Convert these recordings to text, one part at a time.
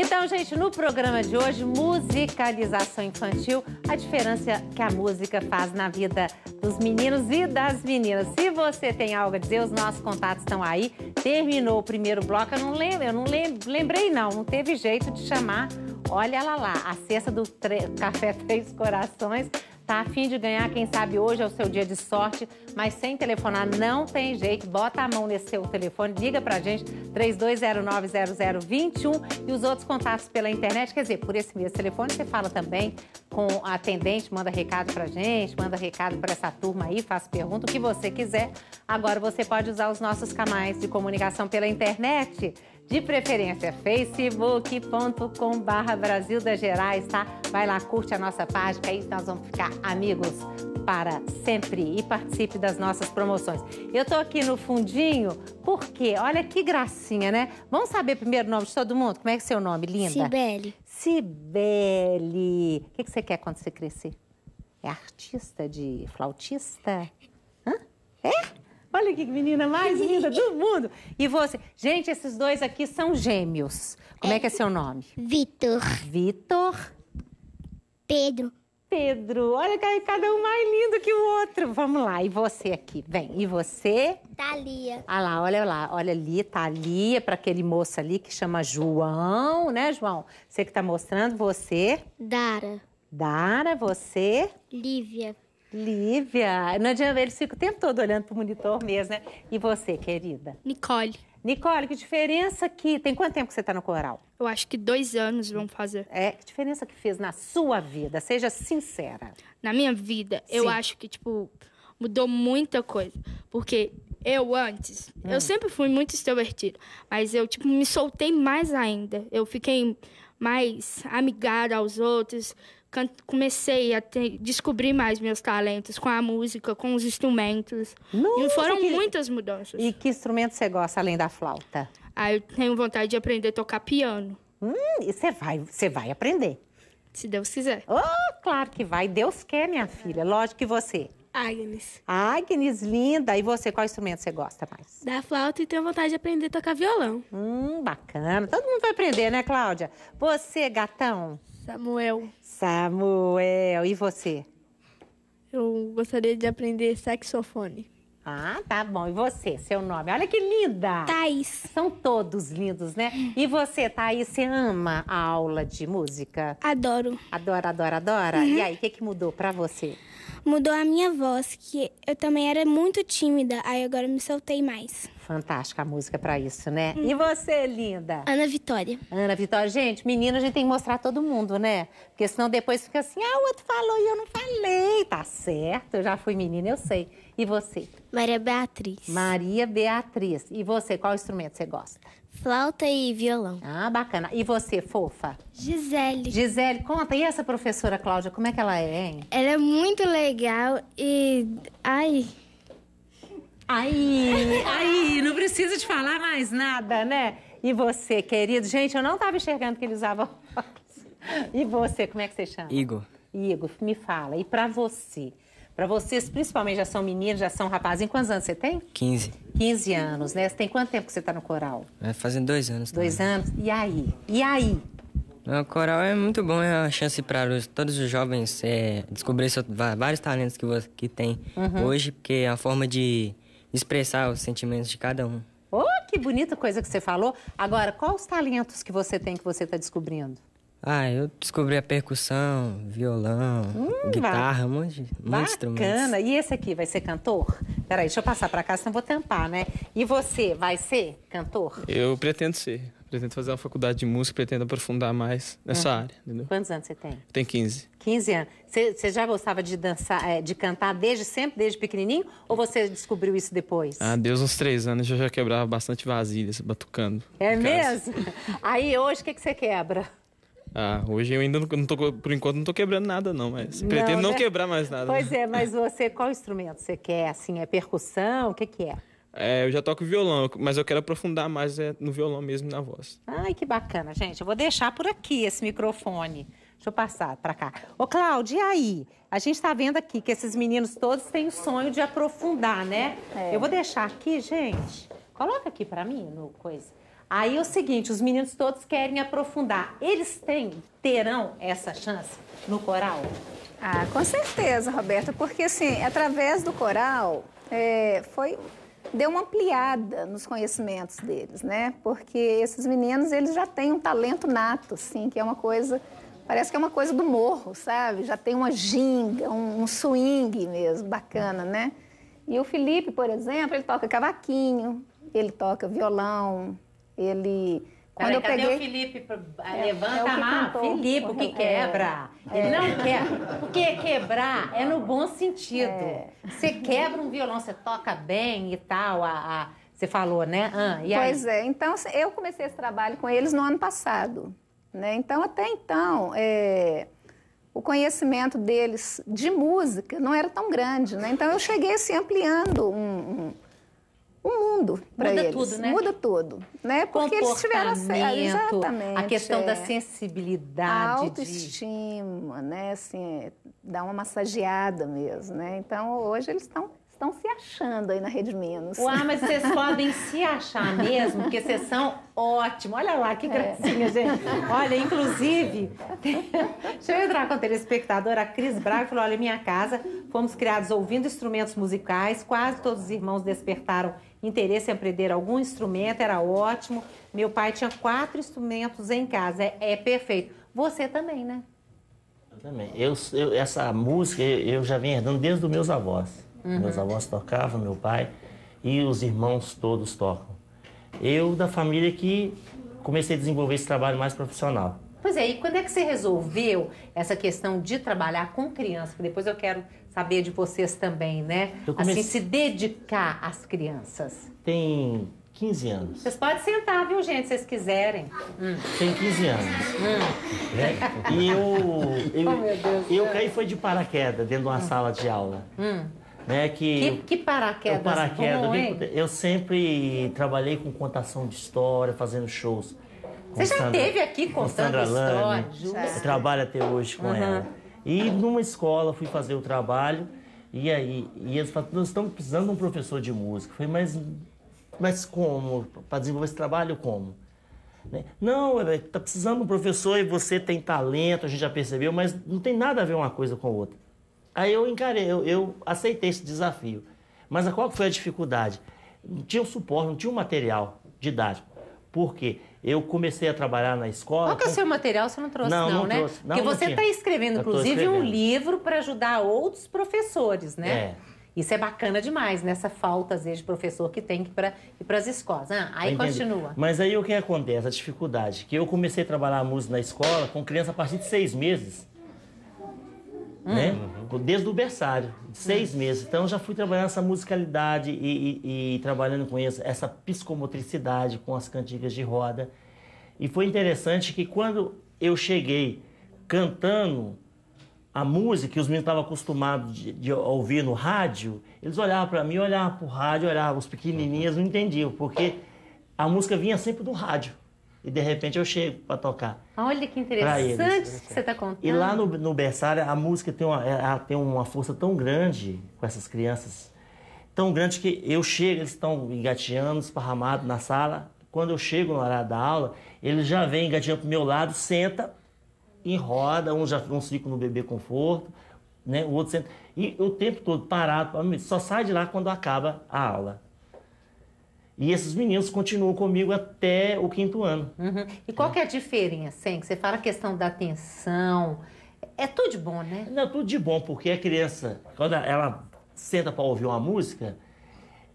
Então, gente, no programa de hoje, musicalização infantil, a diferença que a música faz na vida dos meninos e das meninas. Se você tem algo a dizer, os nossos contatos estão aí. Terminou o primeiro bloco, eu não lembro, eu não lembrei não, não teve jeito de chamar. Olha ela lá, a cesta do tre... Café Três Corações Tá a fim de ganhar, quem sabe hoje é o seu dia de sorte, mas sem telefonar não tem jeito. Bota a mão nesse seu telefone, liga pra gente, 32090021 e os outros contatos pela internet. Quer dizer, por esse mesmo telefone você fala também com a atendente, manda recado pra gente, manda recado para essa turma aí, faz pergunta, o que você quiser. Agora você pode usar os nossos canais de comunicação pela internet de preferência facebook.com barra Brasil das Gerais, tá? Vai lá, curte a nossa página, aí nós vamos ficar amigos para sempre e participe das nossas promoções. Eu tô aqui no fundinho, porque olha que gracinha, né? Vamos saber primeiro o nome de todo mundo? Como é que é seu nome, linda? Cibele. Cibele. O que, que você quer quando você crescer? É artista de flautista? Hã? É? Olha que menina mais linda do mundo. E você? Gente, esses dois aqui são gêmeos. Como é que é seu nome? Vitor. Vitor. Pedro. Pedro. Olha cada um mais lindo que o outro. Vamos lá, e você aqui? Vem, e você? Thalia. Ah lá, olha lá, olha ali, Thalia, para aquele moço ali que chama João, né, João? Você que tá mostrando, você? Dara. Dara, você? Lívia. Lívia, não adianta, eles ficam o tempo todo olhando pro monitor mesmo, né? E você, querida? Nicole. Nicole, que diferença que. Tem quanto tempo que você está no coral? Eu acho que dois anos vão fazer. É, que diferença que fez na sua vida? Seja sincera. Na minha vida, Sim. eu acho que, tipo, mudou muita coisa. Porque eu antes, hum. eu sempre fui muito extrovertida. mas eu, tipo, me soltei mais ainda. Eu fiquei mais amigada aos outros. Comecei a ter, descobrir mais meus talentos com a música, com os instrumentos. Nossa, e foram que... muitas mudanças. E que instrumento você gosta além da flauta? Ah, eu tenho vontade de aprender a tocar piano. Hum, e você vai, você vai aprender. Se Deus quiser. Oh, claro que vai. Deus quer, minha filha. Lógico que você. Agnes. Agnes, linda! E você, qual instrumento você gosta mais? Da flauta e tenho vontade de aprender a tocar violão. Hum, bacana. Todo mundo vai aprender, né, Cláudia? Você, gatão? Samuel. Samuel. E você? Eu gostaria de aprender saxofone. Ah, tá bom. E você, seu nome? Olha que linda! Thaís. São todos lindos, né? E você, Thaís, você ama a aula de música? Adoro. Adora, adora, adora? Uhum. E aí, o que, que mudou pra você? mudou a minha voz, que eu também era muito tímida, aí agora me soltei mais. Fantástica a música para isso, né? Hum. E você, linda? Ana Vitória. Ana Vitória, gente, menina, a gente tem que mostrar todo mundo, né? Porque senão depois fica assim, ah, o outro falou e eu não falei. Tá certo, eu já fui menina, eu sei. E você? Maria Beatriz. Maria Beatriz. E você, qual instrumento você gosta? flauta e violão. Ah, bacana. E você, fofa? Gisele. Gisele, conta. E essa professora Cláudia, como é que ela é, hein? Ela é muito legal e. Ai. Aí, aí, não precisa de falar mais nada, né? E você, querido? Gente, eu não estava enxergando que ele usava E você, como é que você chama? Igor. Igor, me fala. E para você? Para vocês, principalmente, já são meninos, já são rapazes. Em quantos anos você tem? 15. 15 anos, né? Tem quanto tempo que você está no coral? É, fazem dois anos. Também. Dois anos? E aí? E aí? O coral é muito bom, é uma chance para todos os jovens é, descobrir vários talentos que, você, que tem uhum. hoje, porque é a forma de expressar os sentimentos de cada um. Oh, que bonita coisa que você falou. Agora, quais os talentos que você tem que você está descobrindo? Ah, eu descobri a percussão, violão, hum, guitarra, um monte, um monte de instrumentos. Bacana. E esse aqui vai ser cantor? Peraí, deixa eu passar para cá, senão vou tampar, né? E você, vai ser cantor? Eu pretendo ser. Pretendo fazer uma faculdade de música, pretendo aprofundar mais nessa uhum. área, entendeu? Quantos anos você tem? Tem 15. 15 anos. Você, já gostava de dançar, é, de cantar desde sempre, desde pequenininho? Ou você descobriu isso depois? Ah, Deus, uns três anos eu já quebrava bastante vasilhas, batucando. É mesmo? Aí hoje, o que, que você quebra? Ah, hoje eu ainda não, tô, por enquanto não tô quebrando nada não, mas não, pretendo não né? quebrar mais nada. Pois é, mas você, qual instrumento você quer? Assim, é percussão? O que que é? É, eu já toco violão, mas eu quero aprofundar mais é, no violão mesmo, na voz. Ai, que bacana, gente. Eu vou deixar por aqui esse microfone. Deixa eu passar para cá. Ô, Cláudia, e aí? A gente está vendo aqui que esses meninos todos têm o sonho de aprofundar, né? É. Eu vou deixar aqui, gente. Coloca aqui para mim no coisa. Aí é o seguinte, os meninos todos querem aprofundar. Eles têm, terão essa chance no coral? Ah, com certeza, Roberta, porque assim, através do coral, é, foi deu uma ampliada nos conhecimentos deles, né? Porque esses meninos, eles já têm um talento nato, assim, que é uma coisa, parece que é uma coisa do morro, sabe? Já tem uma ginga, um, um swing mesmo, bacana, né? E o Felipe, por exemplo, ele toca cavaquinho, ele toca violão, ele. Quando Peraí, eu peguei... o Felipe? É, Levanta é a mão. Felipe, o que é. quebra? É, Ele não quebra. Porque quebrar é no bom sentido. É. Você quebra um violão, você toca bem e tal. A, a... Você falou, né? Ah, pois é. Então, eu comecei esse trabalho com eles no ano passado. Né? Então, até então, é... o conhecimento deles de música não era tão grande. Né? Então, eu cheguei assim, ampliando um, um o mundo para eles. Muda tudo, né? Muda tudo, né? Porque eles tiveram acesso. Exatamente. A questão é. da sensibilidade. A autoestima, de... né? Assim, é, dá uma massageada mesmo, né? Então, hoje eles estão estão se achando aí na Rede menos Uau, mas vocês podem se achar mesmo, porque vocês são ótimos. Olha lá, que é. gracinha, é. gente. Olha, inclusive, deixa eu entrar com a telespectadora, a Cris Braga falou, olha, minha casa, fomos criados ouvindo instrumentos musicais, quase todos os irmãos despertaram interesse em aprender algum instrumento, era ótimo. Meu pai tinha quatro instrumentos em casa, é, é perfeito. Você também, né? Eu também. Eu, eu essa música eu, já vim herdando desde os meus avós. Uhum. Meus avós tocavam, meu pai e os irmãos todos tocam. Eu, da família que comecei a desenvolver esse trabalho mais profissional. Pois é, e quando é que você resolveu essa questão de trabalhar com criança? Que depois eu quero saber de vocês também, né? Assim, comece... Assim, se dedicar às crianças. Tem 15 anos. Vocês podem sentar, viu, gente, se vocês quiserem. Hum. Tem 15 anos. Hum. É. E eu, eu, oh, meu Deus eu caí foi de paraquedas dentro de uma hum. sala de aula. Hum. Né, que, que, que paraquedas? paraquedas bom, eu, eu sempre trabalhei com contação de história, fazendo shows. Você já esteve aqui contando Sandra Eu trabalho até hoje com uhum. ela. E numa escola fui fazer o trabalho e aí e eles falaram, nós estamos precisando de um professor de música. Eu falei, mas, mas como? Para desenvolver esse trabalho, como? Né? Não, está é, precisando de um professor e você tem talento, a gente já percebeu, mas não tem nada a ver uma coisa com a outra. Aí eu encarei, eu, eu aceitei esse desafio. Mas qual foi a dificuldade? Não tinha um suporte, não tinha um material didático. Por quê? Eu comecei a trabalhar na escola. Qual que é o seu material? Você não trouxe, não, não, não né? Trouxe. Não, Porque você está escrevendo, inclusive, escrevendo. um livro para ajudar outros professores, né? É. Isso é bacana demais, nessa né? falta, às vezes, de professor que tem que ir para as escolas. Ah, aí continua. Mas aí o que acontece? A dificuldade. Que eu comecei a trabalhar música na escola com criança a partir de seis meses né? Uhum. Desde o berçário, seis uhum. meses. Então já fui trabalhando essa musicalidade e, e, e trabalhando com isso, essa psicomotricidade com as cantigas de roda. E foi interessante que quando eu cheguei cantando a música que os meninos estavam acostumados de, de, ouvir no rádio, eles olhavam para mim, olhavam para o rádio, olhavam os pequenininhos, não entendiam, porque a música vinha sempre do rádio. E de repente eu chego para tocar. Olha que interessante que você está contando. E lá no, no berçário, a música tem uma, tem uma força tão grande com essas crianças, tão grande que eu chego, eles estão engateando, esparramados na sala. Quando eu chego no horário da aula, eles já vêm engateando para meu lado, senta, roda, um já um fica no bebê conforto, né? o outro senta. E o tempo todo parado, só sai de lá quando acaba a aula. E esses meninos continuam comigo até o quinto ano. Uhum. E qual é. é a diferença, hein? Que você fala a questão da atenção. É tudo de bom, né? Não, tudo de bom, porque a criança, quando ela senta para ouvir uma música,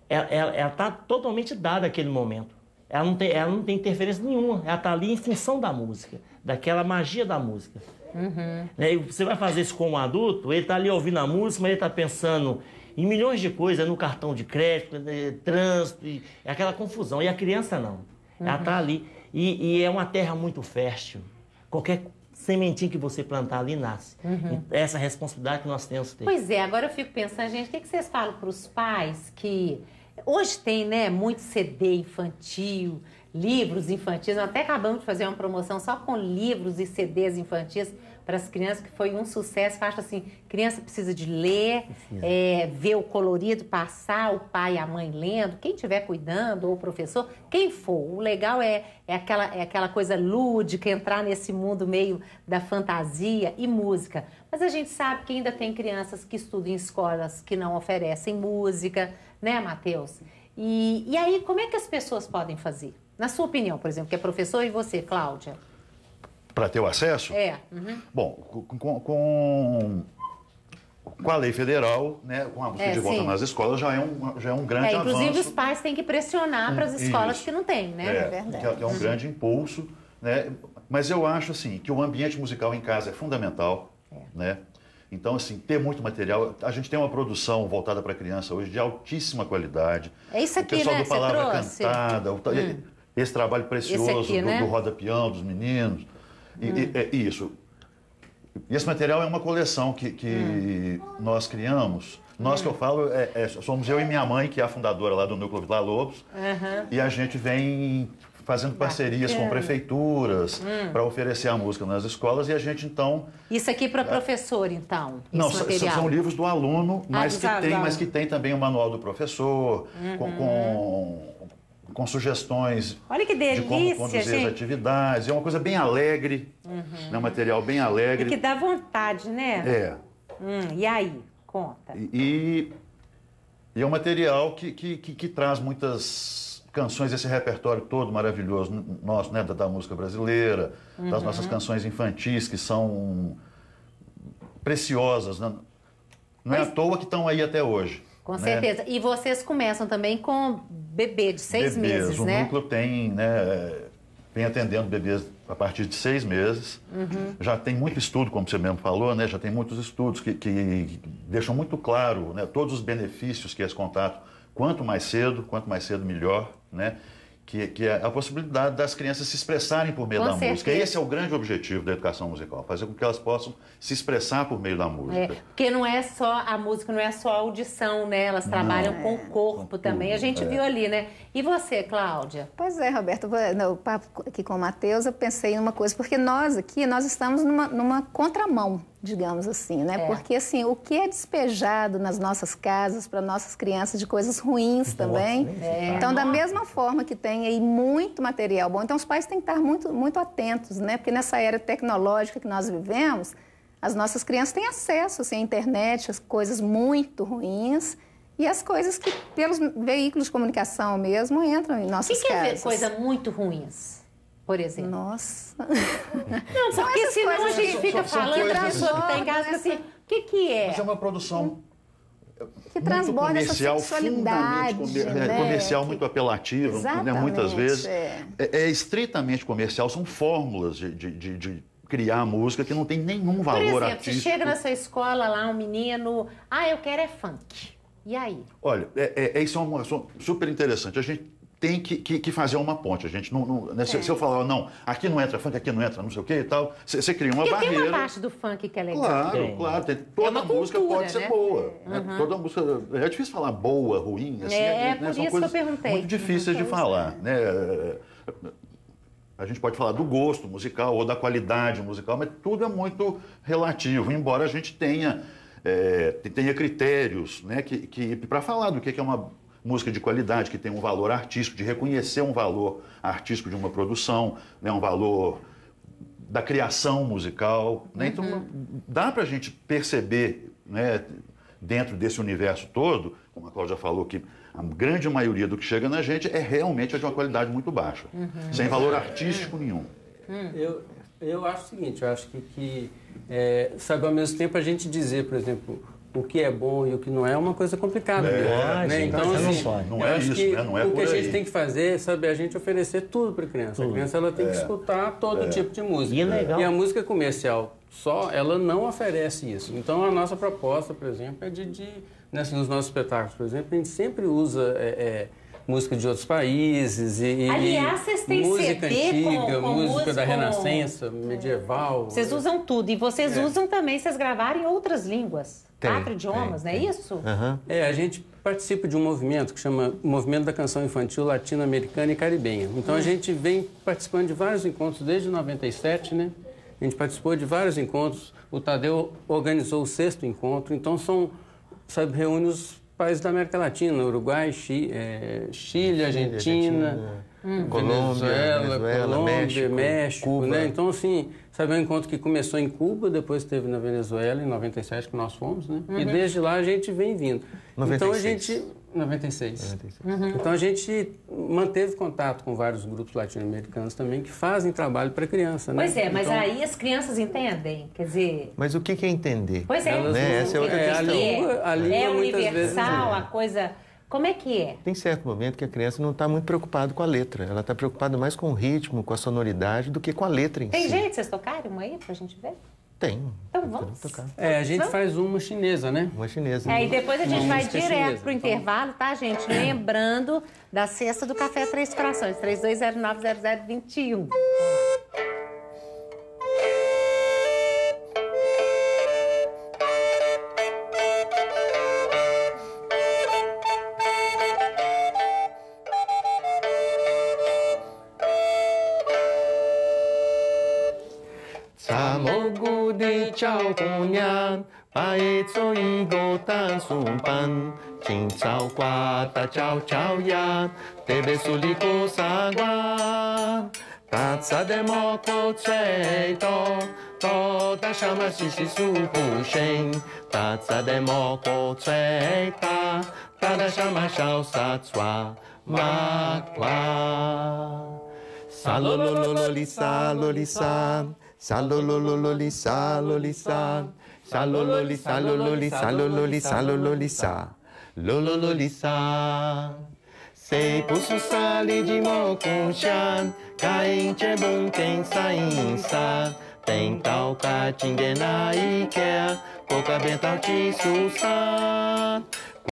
é, é, ela está totalmente dada aquele momento. Ela não, tem, ela não tem interferência nenhuma. Ela está ali em função da música, daquela magia da música. Uhum. Né? Você vai fazer isso com um adulto, ele está ali ouvindo a música, mas ele está pensando em milhões de coisas, no cartão de crédito, eh, trânsito, e, é aquela confusão. E a criança não. Uhum. Ela está ali. E, e, é uma terra muito fértil. Qualquer sementinha que você plantar ali nasce. Uhum. Essa responsabilidade que nós temos. Ter. Pois é, agora eu fico pensando, gente, o que, que vocês falam para os pais que. Hoje tem, né, muito CD infantil, livros infantis. Nós até acabamos de fazer uma promoção só com livros e CDs infantis para as crianças, que foi um sucesso. acho assim, criança precisa de ler, é, ver o colorido passar, o pai e a mãe lendo, quem estiver cuidando, ou o professor, quem for. O legal é, é, aquela, é aquela coisa lúdica, entrar nesse mundo meio da fantasia e música. Mas a gente sabe que ainda tem crianças que estudam em escolas que não oferecem música, né, Matheus? E, e aí, como é que as pessoas podem fazer? Na sua opinião, por exemplo, que é professor e você, Cláudia? Para ter o acesso? É. Uhum. Bom, com, com, com, a lei federal, né, com a busca é, de volta sim. nas escolas, já é um, já é um grande é, inclusive avanço. Inclusive, os pais têm que pressionar para as hum, escolas Isso. que não têm, né? É, é, é, é verdade. É, um uhum. grande impulso. Né? Mas eu acho assim, que o ambiente musical em casa é fundamental. É. Né? Então, assim, ter muito material. A gente tem uma produção voltada para criança hoje de altíssima qualidade. É isso aqui, né? O pessoal né? do Palavra Cantada. Hum. Esse trabalho precioso aqui, do, né? do Roda Peão, dos meninos. E, hum. e, e é, isso. E esse material é uma coleção que, que hum. nós criamos. Nós hum. que eu é. falo, é, é, somos eu e minha mãe, que é a fundadora lá do Núcleo Vila Lobos. Uhum. E a gente vem fazendo parcerias Bacana. com prefeituras hum. para oferecer a música nas escolas e a gente então isso aqui para é, professor então não são livros do aluno mas ah, que tem mas que tem também o manual do professor uhum. com, com com sugestões Olha que delícia, de como conduzir gente. as atividades. É uma coisa bem alegre, uhum. né? um material bem alegre. E que dá vontade, né? É. Hum, e aí? Conta. E, e é um material que, que, que, que traz muitas canções, esse repertório todo maravilhoso nosso, né? Da, da música brasileira, uhum. das nossas canções infantis, que são preciosas. Né? Não é Mas... à toa que estão aí até hoje. Com né? certeza. E vocês começam também com bebê de seis Bebês. meses, o né? O núcleo tem, né, vem atendendo bebês a partir de seis meses. Uhum. Já tem muito estudo, como você mesmo falou, né? Já tem muitos estudos que, que deixam muito claro né? todos os benefícios que esse contato, quanto mais cedo, quanto mais cedo, melhor, né? que, que é a possibilidade das crianças se expressarem por meio com da certeza. música. Esse é o grande objetivo da educação musical, fazer com que elas possam se expressar por meio da música. É, porque não é só a música, não é só a audição, né? Elas trabalham não, com o é. corpo com também. Tudo, a gente é. viu ali, né? E você, Cláudia? Pois é, Roberto, no papo aqui com o Matheus, eu pensei em uma coisa, porque nós aqui, nós estamos numa, numa contramão digamos assim, né? É. Porque assim, o que é despejado nas nossas casas para nossas crianças de coisas ruins também. É. Então, da mesma forma que tem aí muito material bom, então os pais têm que estar muito muito atentos, né? Porque nessa era tecnológica que nós vivemos, as nossas crianças têm acesso assim, à internet, às coisas muito ruins. E as coisas que, pelos veículos de comunicação mesmo, entram em nossas que casas. O que é coisa muito ruins? por exemplo. Nossa. Não, porque senão a gente fica são, falando que pessoa que está em casa assim, o que, que é? Mas é uma produção que transborda muito comercial, essa sexualidade. né? É, comercial muito apelativo, né? muitas vezes. É. é. é estritamente comercial, são fórmulas de, de, de, de criar música que não tem nenhum valor Por exemplo, artístico. chega nessa escola lá um menino, ah, eu quero é funk. E aí? Olha, é, é, é isso é uma, super interessante. A gente tem que, que, que, fazer uma ponte. A gente não, não né? se, se, eu é. falar, não, aqui não entra funk, aqui não entra, não sei o que e tal, você cria uma Porque barreira. tem uma parte do funk que é legal. Claro, claro. Tem, é toda é música cultura, pode né? ser boa. É. Né? Toda música. É difícil falar boa, ruim, assim. É, né, é por isso que eu perguntei. Muito difíceis de falar. Né? A gente pode falar do gosto musical ou da qualidade musical, mas tudo é muito relativo, embora a gente tenha, tenha critérios né, que, que para falar do que é uma música de qualidade, que tem um valor artístico, de reconhecer um valor artístico de uma produção, né, um valor da criação musical. Né? Então, uhum. dá para a gente perceber, né, dentro desse universo todo, como a Cláudia falou, que a grande maioria do que chega na gente é realmente de uma qualidade muito baixa, uhum. sem valor artístico nenhum. Hum. Eu, eu acho o seguinte, eu acho que, que é, sabe, ao mesmo tempo a gente dizer, por exemplo, o que é bom e o que não é é uma coisa complicada. É, né? né? Tá então, então, assim, não, não é isso, que né? não é O que a gente tem que fazer, é saber a gente oferecer tudo para a criança. Tudo. A criança ela tem é. que escutar todo é. tipo de música. E, é legal. e a música comercial só, ela não oferece isso. Então, a nossa proposta, por exemplo, é de, de né, assim, nos nossos espetáculos, por exemplo, a gente sempre usa é, música de outros países e, Aliás, vocês têm música CD antiga, com, com música da Renascença, medieval. Vocês né? usam tudo e vocês usam também, vocês gravarem outras línguas tem, quatro idiomas, tem, não é tem. isso? Uhum. É, a gente participa de um movimento que chama Movimento da Canção Infantil Latino-Americana e Caribenha. Então, a hum. gente vem participando de vários encontros desde 97, né? A gente participou de vários encontros. O Tadeu organizou o sexto encontro. Então, são, sabe, reúne os países da América Latina, Uruguai, Chi, é, Chile, Chile, Argentina. Argentina. Hum. Colômbia, Venezuela, Venezuela Colômbia, México, México né? Cuba. Né? Então, assim, sabe, é um encontro que começou em Cuba, depois teve na Venezuela, em 97, que nós fomos, né? Uhum. E desde lá a gente vem vindo. 96. Então a gente... 96. 96. Uhum. Então a gente manteve contato com vários grupos latino-americanos também que fazem trabalho para criança, né? Pois é, mas então... aí as crianças entendem, quer dizer... Mas o que é entender? Pois é. Elas né? Essa é outra é, A língua, a é língua é universal, vezes, né? a coisa... Como é que é? Tem certo momento que a criança não está muito preocupada com a letra. Ela está preocupada mais com o ritmo, com a sonoridade, do que com a letra em Tem si. Tem gente, vocês tocarem uma aí pra gente ver? Tem. Então vamos. Tocar. É, a gente faz uma chinesa, né? Uma chinesa. É, e depois a gente uma vai direto chinesa, pro tá intervalo, tá, gente? Lembrando da cesta do Café Três Corações, 32090021. 俏姑娘，把一座银锅当胸捧。今朝挂的俏俏眼，特别是李四光。他长得毛骨悚然，他他像马戏团的猩猩。他长得毛骨悚然，他他像马戏团的猩猩。马马，沙罗罗罗罗里沙罗里沙。Salolololi, saloli, sal. Salololi, salololi, salololi, salololi, sa. Sei pusu sali de mokunshan. Kain chebun ten é sain sa. Tem tal katingenai ke. Koka bental ti susan.